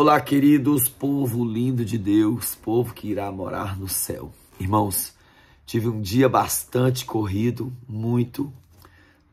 Olá, queridos, povo lindo de Deus, povo que irá morar no céu. Irmãos, tive um dia bastante corrido, muito.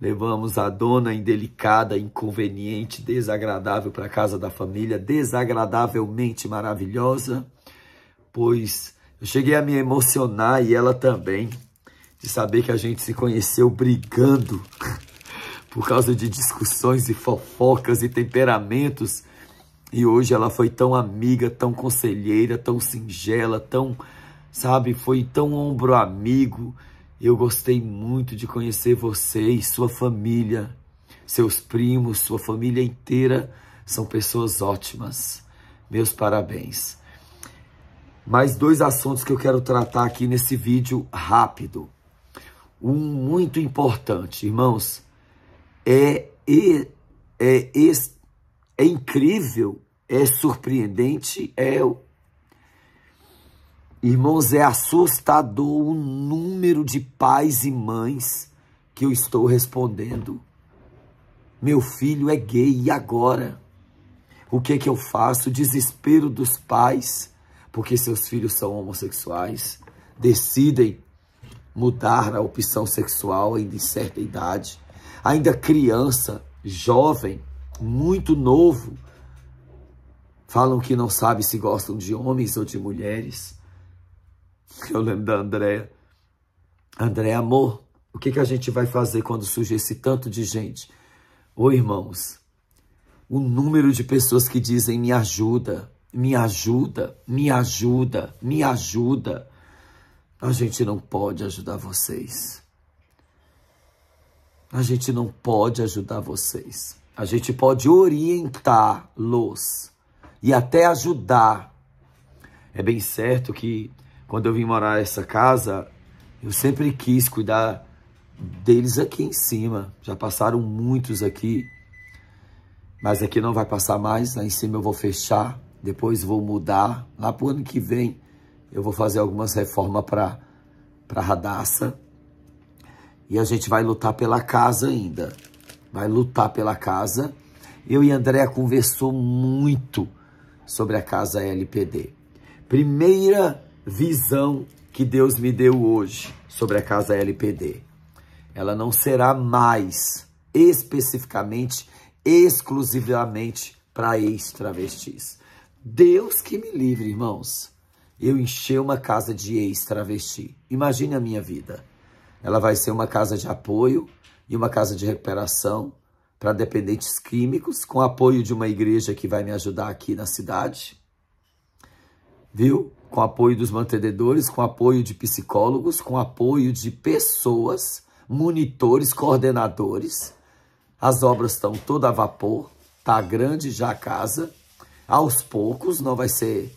Levamos a dona indelicada, inconveniente, desagradável para a casa da família, desagradavelmente maravilhosa, pois eu cheguei a me emocionar e ela também, de saber que a gente se conheceu brigando por causa de discussões e fofocas e temperamentos e hoje ela foi tão amiga, tão conselheira, tão singela, tão, sabe, foi tão ombro amigo. Eu gostei muito de conhecer você e sua família, seus primos, sua família inteira. São pessoas ótimas. Meus parabéns. Mais dois assuntos que eu quero tratar aqui nesse vídeo rápido. Um muito importante, irmãos, é, é, é é incrível, é surpreendente, é. Irmãos, é assustador o número de pais e mães que eu estou respondendo. Meu filho é gay e agora? O que é que eu faço? Desespero dos pais, porque seus filhos são homossexuais, decidem mudar a opção sexual ainda em certa idade, ainda criança, jovem, muito novo. Falam que não sabem se gostam de homens ou de mulheres. Eu lembro da Andréa. André, amor, o que, que a gente vai fazer quando surge esse tanto de gente? Ô irmãos, o número de pessoas que dizem me ajuda, me ajuda, me ajuda, me ajuda. A gente não pode ajudar vocês. A gente não pode ajudar vocês a gente pode orientá-los e até ajudar. É bem certo que quando eu vim morar nessa casa, eu sempre quis cuidar deles aqui em cima. Já passaram muitos aqui, mas aqui não vai passar mais. Lá em cima eu vou fechar, depois vou mudar. Lá o ano que vem eu vou fazer algumas reformas para para Radassa. E a gente vai lutar pela casa ainda vai lutar pela casa. Eu e André conversou muito sobre a casa LPD. Primeira visão que Deus me deu hoje sobre a casa LPD. Ela não será mais especificamente, exclusivamente para ex-travestis. Deus que me livre, irmãos. Eu enchei uma casa de ex-travesti. Imagine a minha vida. Ela vai ser uma casa de apoio, e uma casa de recuperação para dependentes químicos, com apoio de uma igreja que vai me ajudar aqui na cidade, viu? Com apoio dos mantenedores, com apoio de psicólogos, com apoio de pessoas, monitores, coordenadores. As obras estão toda a vapor, tá grande já a casa. Aos poucos, não vai ser.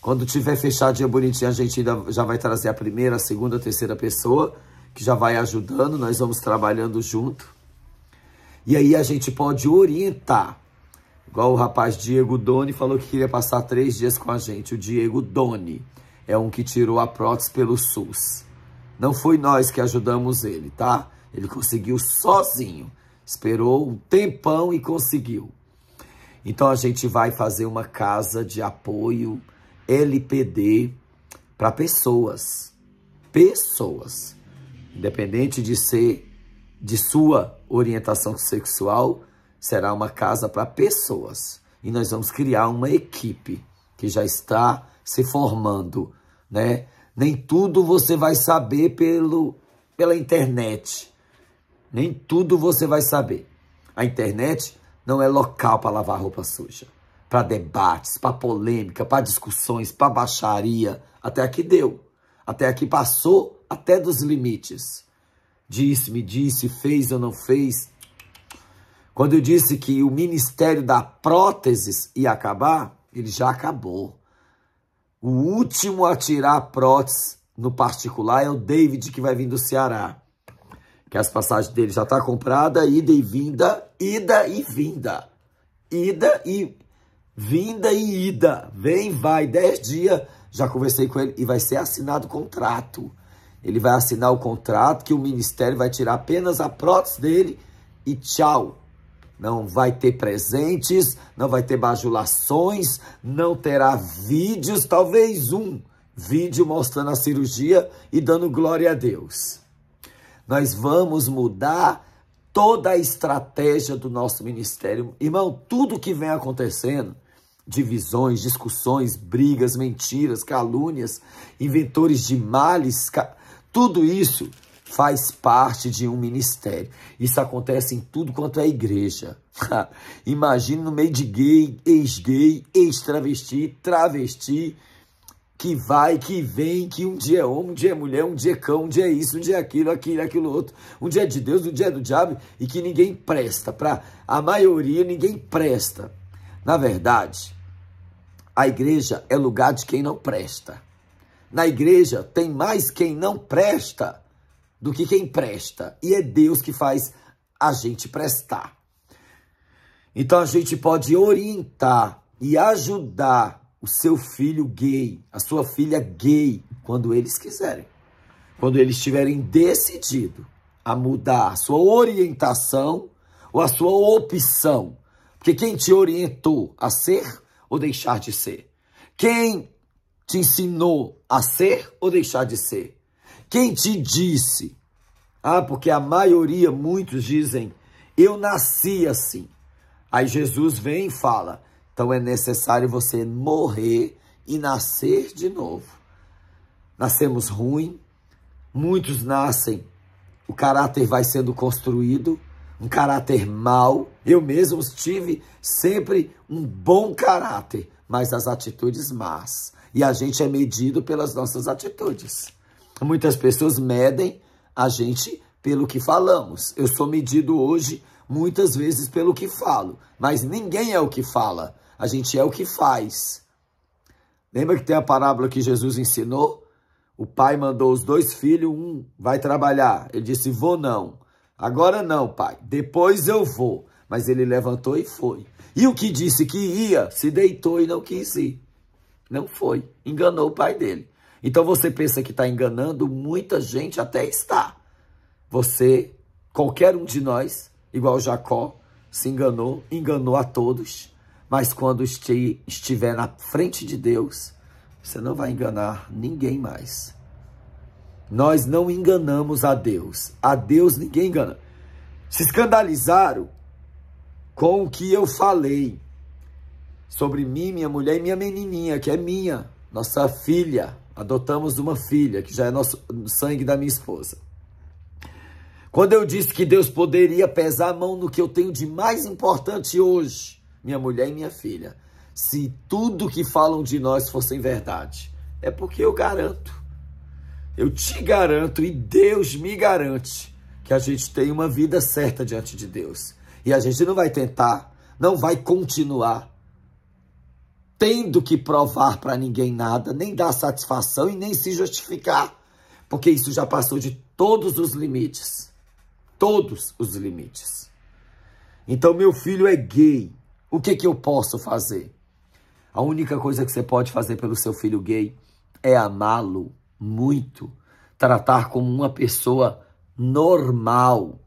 Quando tiver fechadinha bonitinha, a gente ainda já vai trazer a primeira, a segunda, a terceira pessoa que já vai ajudando, nós vamos trabalhando junto. E aí a gente pode orientar. Igual o rapaz Diego Doni falou que queria passar três dias com a gente. O Diego Doni é um que tirou a prótese pelo SUS. Não foi nós que ajudamos ele, tá? Ele conseguiu sozinho. Esperou um tempão e conseguiu. Então a gente vai fazer uma casa de apoio LPD para pessoas. Pessoas Independente de ser de sua orientação sexual, será uma casa para pessoas. E nós vamos criar uma equipe que já está se formando, né? Nem tudo você vai saber pelo, pela internet. Nem tudo você vai saber. A internet não é local para lavar roupa suja, para debates, para polêmica, para discussões, para baixaria. Até aqui deu. Até aqui passou até dos limites. Disse-me, disse, fez ou não fez. Quando eu disse que o ministério da próteses ia acabar, ele já acabou. O último a tirar a prótese no particular é o David, que vai vir do Ceará. Que as passagens dele já estão tá compradas, ida e vinda, ida e vinda. Ida e vinda e ida. Vem, vai, dez dias. Já conversei com ele e vai ser assinado o contrato. Ele vai assinar o contrato que o ministério vai tirar apenas a prótese dele e tchau. Não vai ter presentes, não vai ter bajulações, não terá vídeos, talvez um vídeo mostrando a cirurgia e dando glória a Deus. Nós vamos mudar toda a estratégia do nosso ministério. Irmão, tudo que vem acontecendo, divisões, discussões, brigas, mentiras, calúnias, inventores de males, ca tudo isso faz parte de um ministério. Isso acontece em tudo quanto é igreja. Imagine no meio de gay, ex-gay, ex-travesti, travesti, que vai, que vem, que um dia é homem, um dia é mulher, um dia é cão, um dia é isso, um dia é aquilo, aquilo, aquilo outro, um dia é de Deus, um dia é do diabo, e que ninguém presta. Para a maioria, ninguém presta. Na verdade, a igreja é lugar de quem não presta. Na igreja tem mais quem não presta do que quem presta. E é Deus que faz a gente prestar. Então a gente pode orientar e ajudar o seu filho gay, a sua filha gay, quando eles quiserem. Quando eles tiverem decidido a mudar a sua orientação ou a sua opção. Porque quem te orientou a ser ou deixar de ser? Quem te ensinou a ser ou deixar de ser? Quem te disse? Ah, porque a maioria, muitos dizem, eu nasci assim. Aí Jesus vem e fala, então é necessário você morrer e nascer de novo. Nascemos ruim, muitos nascem, o caráter vai sendo construído, um caráter mau. Eu mesmo tive sempre um bom caráter, mas as atitudes más. E a gente é medido pelas nossas atitudes. Muitas pessoas medem a gente pelo que falamos. Eu sou medido hoje muitas vezes pelo que falo, mas ninguém é o que fala, a gente é o que faz. Lembra que tem a parábola que Jesus ensinou? O pai mandou os dois filhos, um vai trabalhar. Ele disse: Vou não. Agora não, pai. Depois eu vou. Mas ele levantou e foi. E o que disse que ia, se deitou e não quis ir. Não foi. Enganou o pai dele. Então você pensa que está enganando muita gente, até está. Você, qualquer um de nós, igual Jacó, se enganou, enganou a todos. Mas quando este, estiver na frente de Deus, você não vai enganar ninguém mais. Nós não enganamos a Deus. A Deus ninguém engana. Se escandalizaram com o que eu falei sobre mim, minha mulher e minha menininha, que é minha, nossa filha. Adotamos uma filha, que já é nosso sangue da minha esposa. Quando eu disse que Deus poderia pesar a mão no que eu tenho de mais importante hoje, minha mulher e minha filha, se tudo que falam de nós fosse verdade, é porque eu garanto, eu te garanto e Deus me garante que a gente tem uma vida certa diante de Deus. E a gente não vai tentar, não vai continuar tendo que provar para ninguém nada, nem dar satisfação e nem se justificar, porque isso já passou de todos os limites. Todos os limites. Então, meu filho é gay. O que, que eu posso fazer? A única coisa que você pode fazer pelo seu filho gay é amá-lo muito, tratar como uma pessoa normal,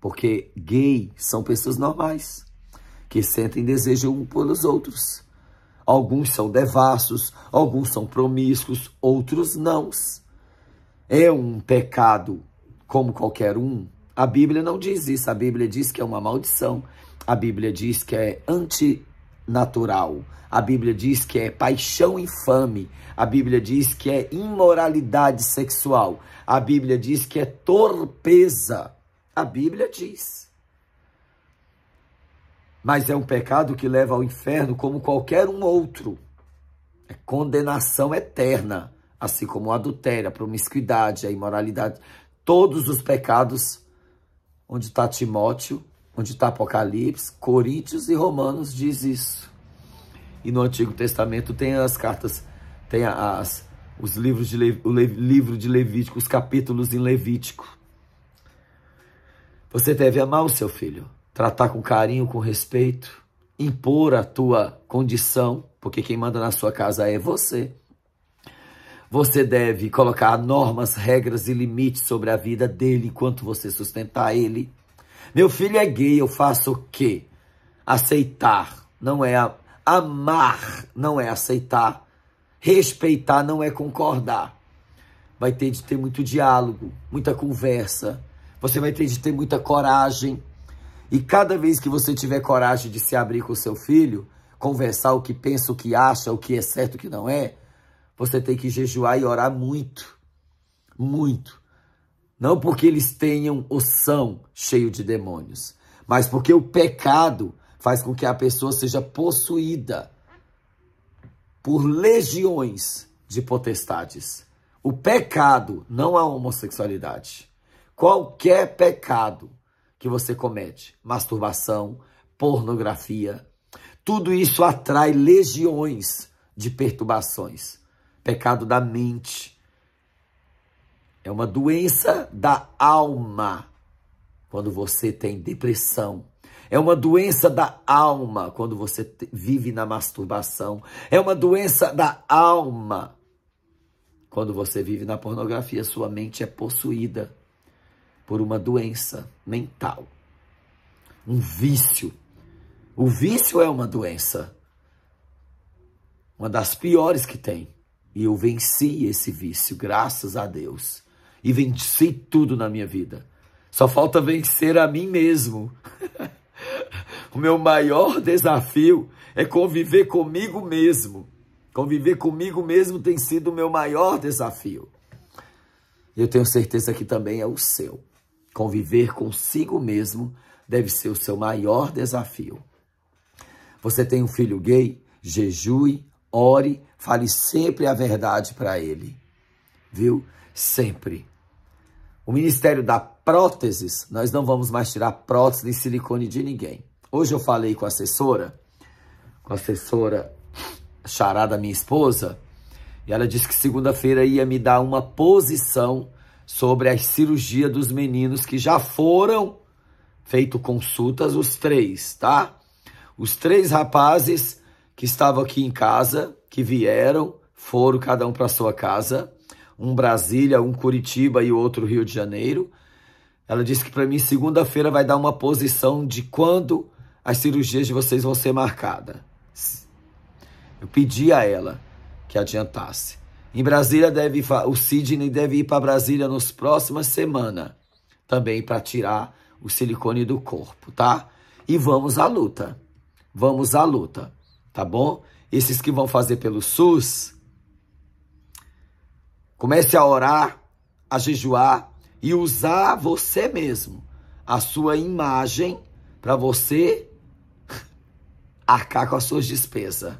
porque gay são pessoas normais, que sentem desejo um pelos outros. Alguns são devassos, alguns são promíscuos, outros não. É um pecado como qualquer um? A Bíblia não diz isso. A Bíblia diz que é uma maldição. A Bíblia diz que é antinatural. A Bíblia diz que é paixão infame. A Bíblia diz que é imoralidade sexual. A Bíblia diz que é torpeza. A Bíblia diz. Mas é um pecado que leva ao inferno como qualquer um outro. É condenação eterna, assim como o adultério, a promiscuidade, a imoralidade. Todos os pecados, onde está Timóteo, onde está Apocalipse, Coríntios e Romanos diz isso. E no Antigo Testamento tem as cartas, tem as, os livros de Le, o Le, livro de Levítico, os capítulos em Levítico. Você deve amar o seu filho tratar com carinho, com respeito, impor a tua condição, porque quem manda na sua casa é você. Você deve colocar normas, regras e limites sobre a vida dele enquanto você sustentar ele. Meu filho é gay, eu faço o quê? Aceitar não é a... amar, não é aceitar. Respeitar não é concordar. Vai ter de ter muito diálogo, muita conversa. Você vai ter de ter muita coragem e cada vez que você tiver coragem de se abrir com o seu filho, conversar o que pensa, o que acha, o que é certo, o que não é, você tem que jejuar e orar muito. Muito. Não porque eles tenham ou são cheios de demônios, mas porque o pecado faz com que a pessoa seja possuída por legiões de potestades. O pecado não é a homossexualidade. Qualquer pecado que você comete: masturbação, pornografia. Tudo isso atrai legiões de perturbações. Pecado da mente. É uma doença da alma quando você tem depressão. É uma doença da alma quando você vive na masturbação. É uma doença da alma quando você vive na pornografia. Sua mente é possuída por uma doença mental, um vício. O vício é uma doença, uma das piores que tem. E eu venci esse vício, graças a Deus. E venci tudo na minha vida. Só falta vencer a mim mesmo. o meu maior desafio é conviver comigo mesmo. Conviver comigo mesmo tem sido o meu maior desafio. E Eu tenho certeza que também é o seu. Conviver consigo mesmo deve ser o seu maior desafio. Você tem um filho gay? Jejue, ore, fale sempre a verdade para ele. Viu? Sempre. O Ministério da Próteses, nós não vamos mais tirar prótese de silicone de ninguém. Hoje eu falei com a assessora, com a assessora Chará da minha esposa, e ela disse que segunda-feira ia me dar uma posição sobre a cirurgia dos meninos que já foram feito consultas, os três, tá? Os três rapazes que estavam aqui em casa, que vieram, foram cada um para sua casa, um Brasília, um Curitiba e outro Rio de Janeiro. Ela disse que para mim segunda-feira vai dar uma posição de quando as cirurgias de vocês vão ser marcadas. Eu pedi a ela que adiantasse. Em Brasília deve o Sidney deve ir para Brasília nos próximas semanas também para tirar o silicone do corpo, tá? E vamos à luta. Vamos à luta, tá bom? Esses que vão fazer pelo SUS, comece a orar, a jejuar e usar você mesmo, a sua imagem para você arcar com as suas despesas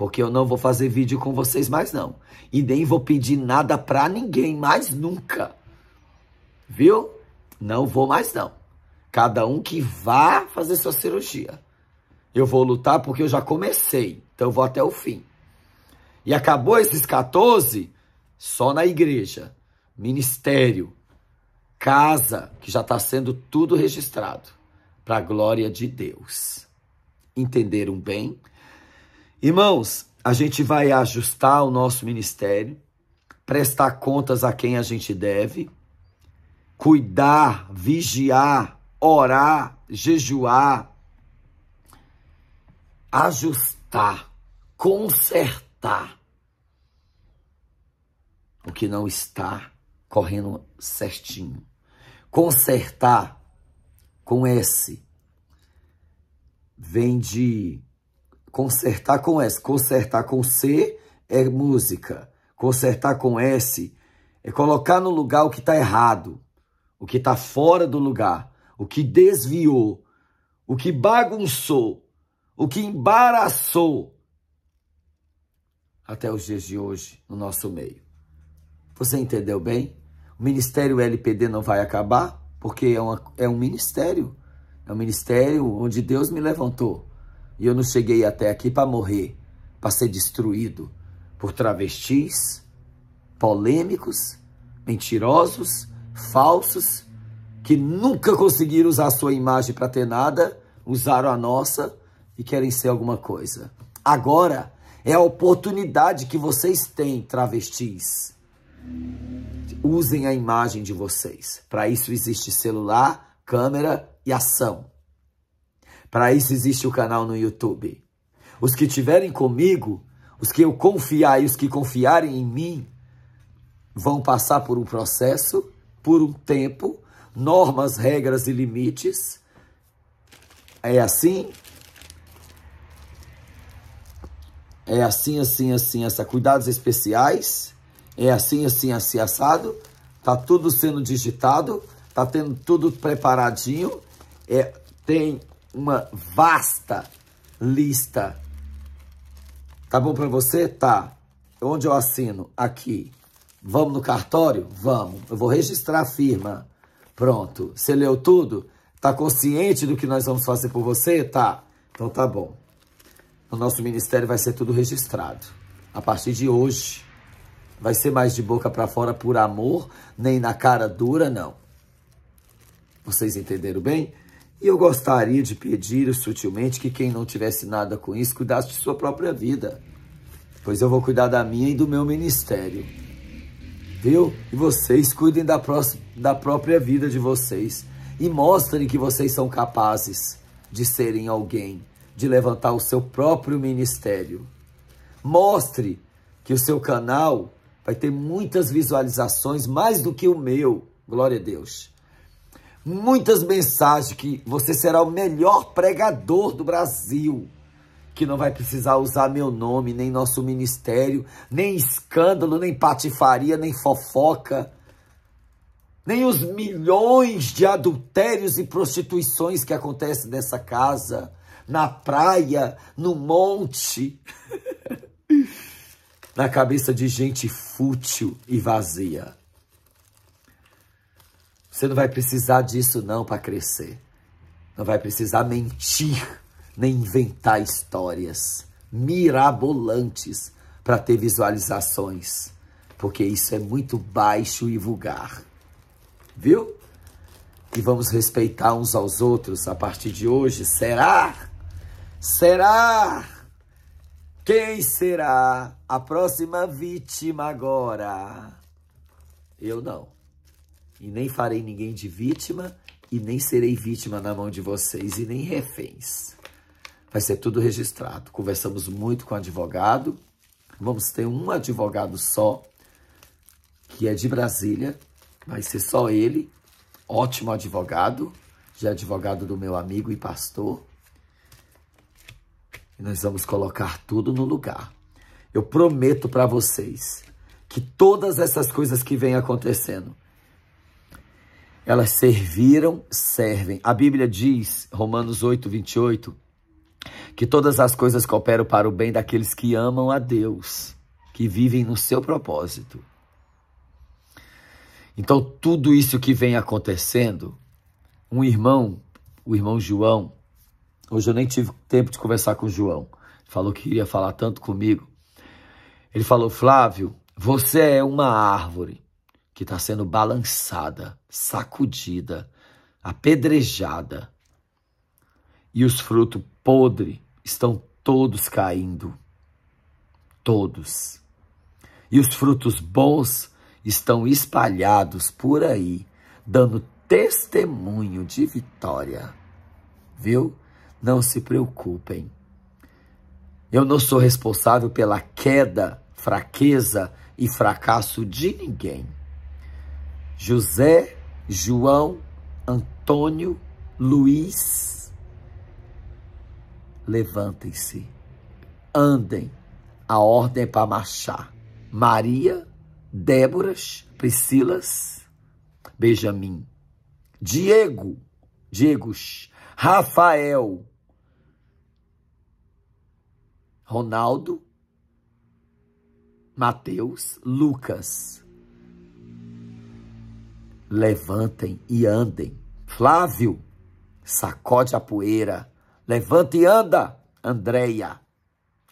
porque eu não vou fazer vídeo com vocês mais não. E nem vou pedir nada para ninguém mais nunca. Viu? Não vou mais não. Cada um que vá fazer sua cirurgia. Eu vou lutar porque eu já comecei, então eu vou até o fim. E acabou esses 14 só na igreja, ministério, casa, que já está sendo tudo registrado, para a glória de Deus. Entenderam bem? Irmãos, a gente vai ajustar o nosso ministério, prestar contas a quem a gente deve, cuidar, vigiar, orar, jejuar, ajustar, consertar o que não está correndo certinho. Consertar com S vem de Consertar com S. Consertar com C é música. Consertar com S é colocar no lugar o que está errado, o que está fora do lugar, o que desviou, o que bagunçou, o que embaraçou até os dias de hoje no nosso meio. Você entendeu bem? O Ministério LPD não vai acabar, porque é, uma, é um ministério. É um ministério onde Deus me levantou. E eu não cheguei até aqui para morrer, para ser destruído por travestis, polêmicos, mentirosos, falsos, que nunca conseguiram usar a sua imagem para ter nada, usaram a nossa e querem ser alguma coisa. Agora é a oportunidade que vocês têm, travestis. Usem a imagem de vocês. Para isso existe celular, câmera e ação. Para isso existe o canal no YouTube. Os que tiverem comigo, os que eu confiar e os que confiarem em mim, vão passar por um processo, por um tempo, normas, regras e limites. É assim? É assim, assim, assim, essa. Cuidados especiais. É assim, assim, assim, assado. Tá tudo sendo digitado. Tá tendo tudo preparadinho. É, tem uma vasta lista. Tá bom para você? Tá. Onde eu assino? Aqui. Vamos no cartório? Vamos. Eu vou registrar a firma. Pronto. Você leu tudo? Tá consciente do que nós vamos fazer por você? Tá. Então tá bom. No nosso ministério vai ser tudo registrado. A partir de hoje, vai ser mais de boca para fora por amor, nem na cara dura, não. Vocês entenderam bem? E eu gostaria de pedir sutilmente que quem não tivesse nada com isso cuidasse de sua própria vida, pois eu vou cuidar da minha e do meu ministério. Viu? E vocês cuidem da, próxima, da própria vida de vocês e mostrem que vocês são capazes de serem alguém, de levantar o seu próprio ministério. Mostre que o seu canal vai ter muitas visualizações, mais do que o meu. Glória a Deus muitas mensagens que você será o melhor pregador do Brasil, que não vai precisar usar meu nome, nem nosso ministério, nem escândalo, nem patifaria, nem fofoca, nem os milhões de adultérios e prostituições que acontecem nessa casa, na praia, no monte, na cabeça de gente fútil e vazia. Você não vai precisar disso não para crescer. Não vai precisar mentir, nem inventar histórias mirabolantes para ter visualizações, porque isso é muito baixo e vulgar. Viu? E vamos respeitar uns aos outros a partir de hoje. Será? Será? Quem será a próxima vítima agora? Eu não e nem farei ninguém de vítima, e nem serei vítima na mão de vocês, e nem reféns. Vai ser tudo registrado. Conversamos muito com o advogado, vamos ter um advogado só, que é de Brasília, vai ser só ele, ótimo advogado, já é advogado do meu amigo e pastor. E nós vamos colocar tudo no lugar. Eu prometo para vocês que todas essas coisas que vêm acontecendo, elas serviram, servem. A Bíblia diz, Romanos 8, 28, que todas as coisas cooperam para o bem daqueles que amam a Deus, que vivem no seu propósito. Então, tudo isso que vem acontecendo, um irmão, o irmão João, hoje eu nem tive tempo de conversar com o João, falou que iria falar tanto comigo. Ele falou: Flávio, você é uma árvore que está sendo balançada, sacudida, apedrejada. E os frutos podres estão todos caindo. Todos. E os frutos bons estão espalhados por aí, dando testemunho de vitória. Viu? Não se preocupem. Eu não sou responsável pela queda, fraqueza e fracasso de ninguém. José, João, Antônio, Luiz. Levantem-se, andem, a ordem é para marchar. Maria, Déboras, Priscilas, Benjamin, Diego, Diegos, Rafael, Ronaldo, Mateus, Lucas, levantem e andem. Flávio, sacode a poeira, levanta e anda. Andréia,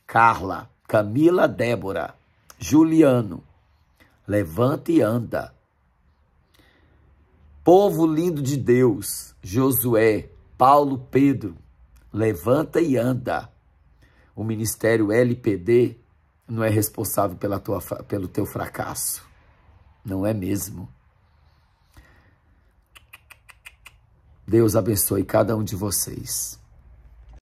Carla, Camila, Débora, Juliano, levanta e anda. Povo lindo de Deus, Josué, Paulo, Pedro, levanta e anda. O ministério LPD não é responsável pela tua, pelo teu fracasso. Não é mesmo. Deus abençoe cada um de vocês.